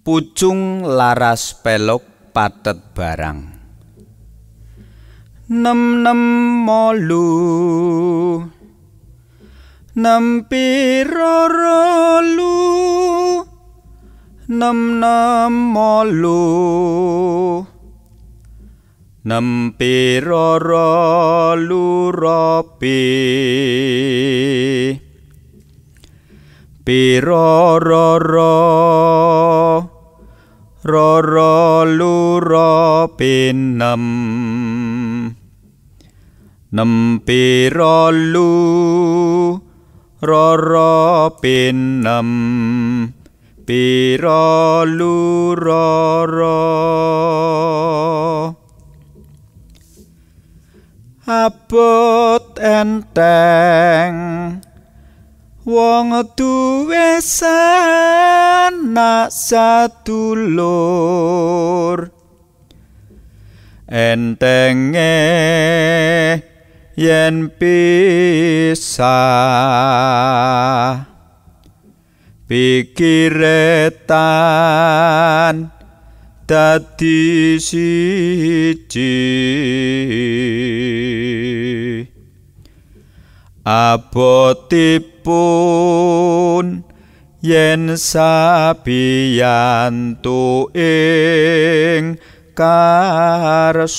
pucung laras pelok patet barang nem nem molu nem pirorolu nem nem molu nem pirorolu ropi pirorolu roro lura pinem nempi rolu roro pinem piro lura enteng wong duwe anak sadulur entenge yen pisah pikiretan dadi siji abotip pun yen sabiyantu karso.